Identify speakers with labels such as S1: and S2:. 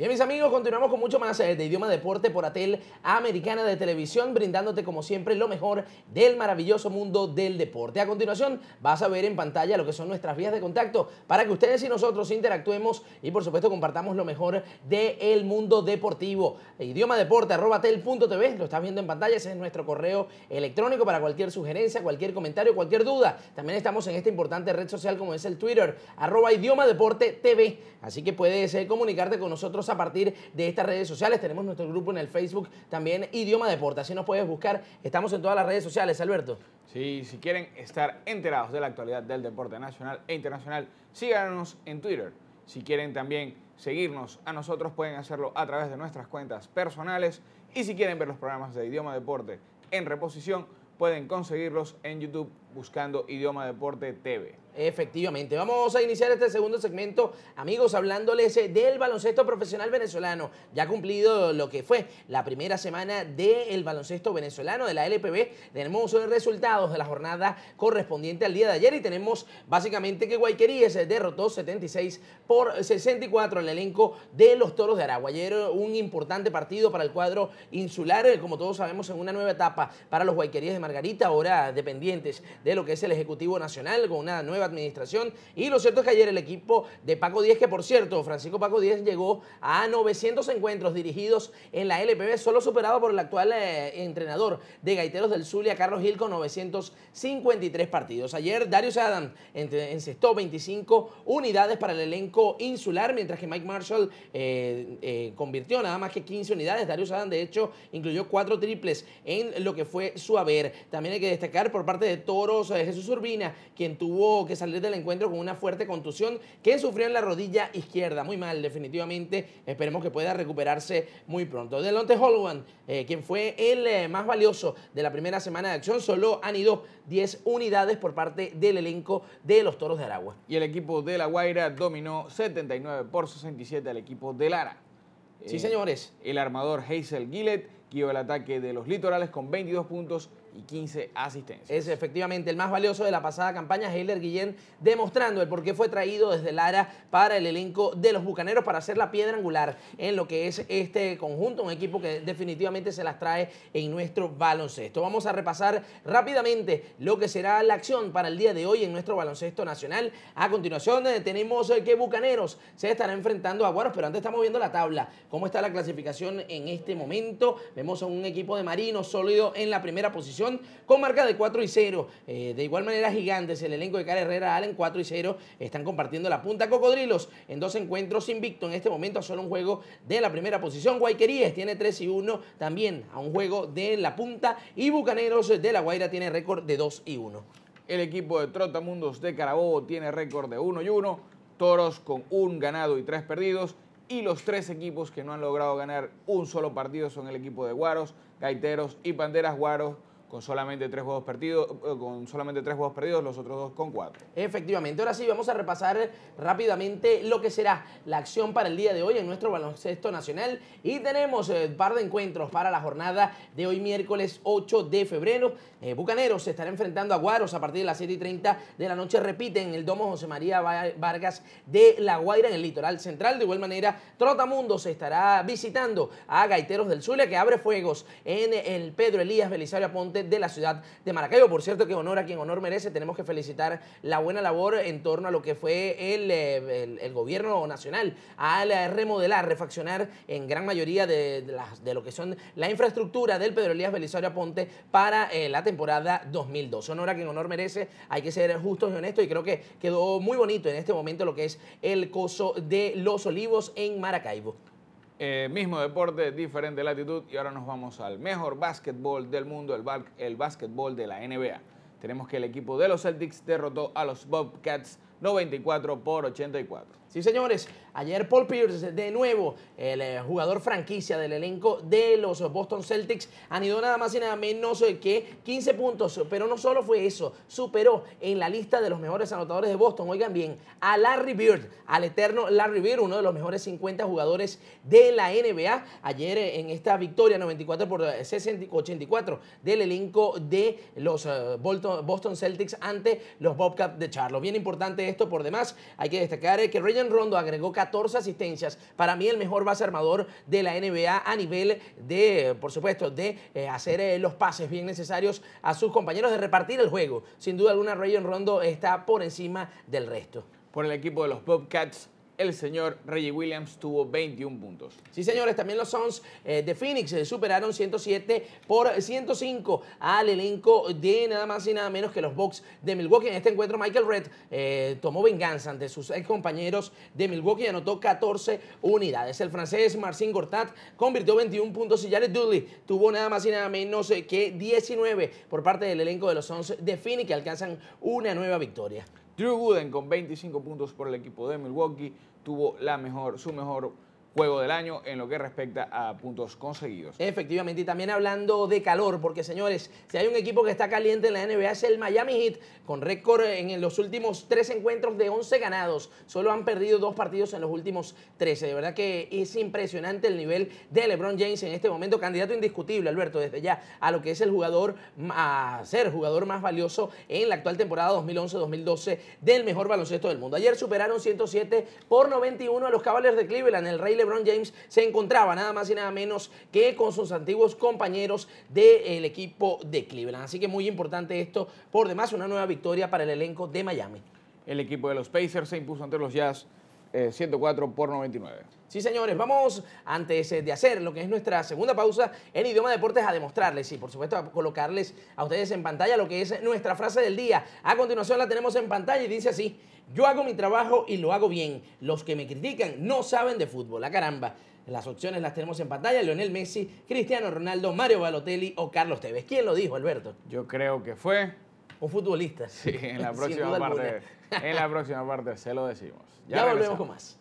S1: Bien, mis amigos, continuamos con mucho más eh, de Idioma Deporte por Atel Americana de Televisión, brindándote como siempre lo mejor del maravilloso mundo del deporte. A continuación vas a ver en pantalla lo que son nuestras vías de contacto para que ustedes y nosotros interactuemos y por supuesto compartamos lo mejor del mundo deportivo. Idioma Deporte, arroba lo estás viendo en pantalla, ese es nuestro correo electrónico para cualquier sugerencia, cualquier comentario, cualquier duda. También estamos en esta importante red social como es el Twitter, arroba idioma deporte TV. Así que puedes eh, comunicarte con nosotros a partir de estas redes sociales. Tenemos nuestro grupo en el Facebook también, Idioma Deporte. Así nos puedes buscar. Estamos en todas las redes sociales, Alberto.
S2: Sí, si quieren estar enterados de la actualidad del deporte nacional e internacional, síganos en Twitter. Si quieren también seguirnos a nosotros, pueden hacerlo a través de nuestras cuentas personales. Y si quieren ver los programas de Idioma Deporte en reposición, pueden conseguirlos en
S1: YouTube buscando Idioma Deporte TV. Efectivamente, vamos a iniciar este segundo segmento, amigos, hablándoles eh, del baloncesto profesional venezolano. Ya ha cumplido lo que fue la primera semana del baloncesto venezolano de la LPB, tenemos los resultados de la jornada correspondiente al día de ayer y tenemos básicamente que Guayqueríes eh, derrotó 76 por 64 el elenco de los Toros de Aragua. Ayer eh, un importante partido para el cuadro insular, como todos sabemos, en una nueva etapa para los Guayquerías de Margarita, ahora dependientes de lo que es el Ejecutivo Nacional con una nueva administración. Y lo cierto es que ayer el equipo de Paco Díez, que por cierto, Francisco Paco Díez llegó a 900 encuentros dirigidos en la LPB, solo superado por el actual eh, entrenador de Gaiteros del Zulia, Carlos Gil, con 953 partidos. Ayer Darius Adam encestó 25 unidades para el elenco insular, mientras que Mike Marshall eh, eh, convirtió nada más que 15 unidades. Darius Adam, de hecho, incluyó cuatro triples en lo que fue su haber. También hay que destacar por parte de Toro de Jesús Urbina, quien tuvo que salir del encuentro con una fuerte contusión que sufrió en la rodilla izquierda. Muy mal, definitivamente. Esperemos que pueda recuperarse muy pronto. Delonte Holwan, eh, quien fue el eh, más valioso de la primera semana de acción, solo han ido 10 unidades por parte del elenco de los Toros de Aragua.
S2: Y el equipo de La Guaira dominó 79 por 67 al equipo de Lara. Sí, eh, señores. El armador Hazel
S1: Gillett guió el ataque de los litorales con 22 puntos y 15 asistencias. Es efectivamente el más valioso de la pasada campaña, Heiler Guillén, demostrando el por qué fue traído desde Lara para el elenco de los Bucaneros para hacer la piedra angular en lo que es este conjunto, un equipo que definitivamente se las trae en nuestro baloncesto. Vamos a repasar rápidamente lo que será la acción para el día de hoy en nuestro baloncesto nacional. A continuación eh, tenemos eh, que Bucaneros se estará enfrentando a Guaros, pero antes estamos viendo la tabla, cómo está la clasificación en este momento. Vemos a un equipo de Marinos sólido en la primera posición con marca de 4 y 0. Eh, de igual manera, gigantes, el elenco de Cara Herrera Allen 4 y 0 están compartiendo la punta. Cocodrilos en dos encuentros invicto en este momento a solo un juego de la primera posición. Guayqueríes tiene 3 y 1 también a un juego de la punta. Y Bucaneros de La Guaira tiene récord de 2 y 1. El equipo de Trotamundos de Carabobo tiene récord de 1 y 1. Toros
S2: con un ganado y tres perdidos y los tres equipos que no han logrado ganar un solo partido son el equipo de Guaros, Gaiteros y Panderas Guaros con solamente tres juegos perdidos, eh,
S1: con solamente tres juegos perdidos, los otros dos con cuatro. Efectivamente, ahora sí vamos a repasar rápidamente lo que será la acción para el día de hoy en nuestro baloncesto nacional y tenemos un eh, par de encuentros para la jornada de hoy miércoles 8 de febrero. Eh, Bucaneros se estará enfrentando a Guaros a partir de las 7 y 30 de la noche, repiten el domo José María Vargas de La Guaira en el litoral central, de igual manera Trotamundo se estará visitando a Gaiteros del Zulia que abre fuegos en el Pedro Elías Belisario Aponte de la ciudad de Maracaibo. Por cierto, que honor a quien honor merece, tenemos que felicitar la buena labor en torno a lo que fue el, eh, gobierno nacional al eh, remodelar, refaccionar en gran mayoría de, lo que son la infraestructura del Pedro Elías Belisario Aponte para eh, la temporada 2002. Honor a quien honor merece, hay que ser justos y honestos y creo que quedó muy bonito en este momento lo que es el coso de los olivos en Maracaibo.
S2: Eh, mismo deporte, diferente latitud y ahora nos vamos al mejor básquetbol del mundo, el, el básquetbol de la NBA. Tenemos que el equipo de los Celtics derrotó a los Bobcats 94 por 84.
S1: Sí, señores. Ayer Paul Pierce, de nuevo, el eh, jugador franquicia del elenco de los Boston Celtics, anidó nada más y nada menos eh, que 15 puntos. Pero no solo fue eso, superó en la lista de los mejores anotadores de Boston, oigan bien, a Larry Bird, al eterno Larry Bird, uno de los mejores 50 jugadores de la NBA. Ayer eh, en esta victoria 94 por 84 del elenco de los Boston Celtics ante los Bobcats de Charlo Bien importante esto por demás. Hay que destacar que Reyes Rondo agregó 14 asistencias. Para mí el mejor base armador de la NBA a nivel de, por supuesto, de eh, hacer eh, los pases bien necesarios a sus compañeros, de repartir el juego. Sin duda alguna, Rayon Rondo está por encima del resto. Por el equipo de los Bobcats, el señor Reggie Williams tuvo 21 puntos. Sí, señores, también los Suns eh, de Phoenix eh, superaron 107 por 105 al elenco de nada más y nada menos que los Bucks de Milwaukee. En este encuentro, Michael Red eh, tomó venganza ante sus ex compañeros de Milwaukee y anotó 14 unidades. El francés Marcin Gortat convirtió 21 puntos y Jared Dudley tuvo nada más y nada menos que 19 por parte del elenco de los Suns de Phoenix que alcanzan una nueva victoria.
S2: Drew Wooden, con 25 puntos por el equipo de Milwaukee
S1: tuvo la mejor, su mejor juego del año en lo que respecta a puntos conseguidos. Efectivamente, y también hablando de calor, porque señores, si hay un equipo que está caliente en la NBA es el Miami Heat, con récord en los últimos tres encuentros de 11 ganados. Solo han perdido dos partidos en los últimos 13. De verdad que es impresionante el nivel de LeBron James en este momento, candidato indiscutible, Alberto, desde ya, a lo que es el jugador, a ser jugador más valioso en la actual temporada 2011-2012 del mejor baloncesto del mundo. Ayer superaron 107 por 91 a los Cavaliers de Cleveland, el Rey LeBron James se encontraba nada más y nada menos que con sus antiguos compañeros del equipo de Cleveland. Así que muy importante esto, por demás, una nueva victoria para el elenco de Miami. El equipo de los Pacers se impuso ante los Jazz 104 eh, por 99. Sí, señores, vamos antes eh, de hacer lo que es nuestra segunda pausa en idioma deportes a demostrarles y por supuesto a colocarles a ustedes en pantalla lo que es nuestra frase del día. A continuación la tenemos en pantalla y dice así, yo hago mi trabajo y lo hago bien. Los que me critican no saben de fútbol, la ah, caramba. Las opciones las tenemos en pantalla, Leonel Messi, Cristiano Ronaldo, Mario Balotelli o Carlos Tevez. ¿Quién lo dijo, Alberto? Yo creo que fue un
S2: futbolista. Sí, en la próxima parte. En la próxima parte se lo decimos. ya volvemos con más.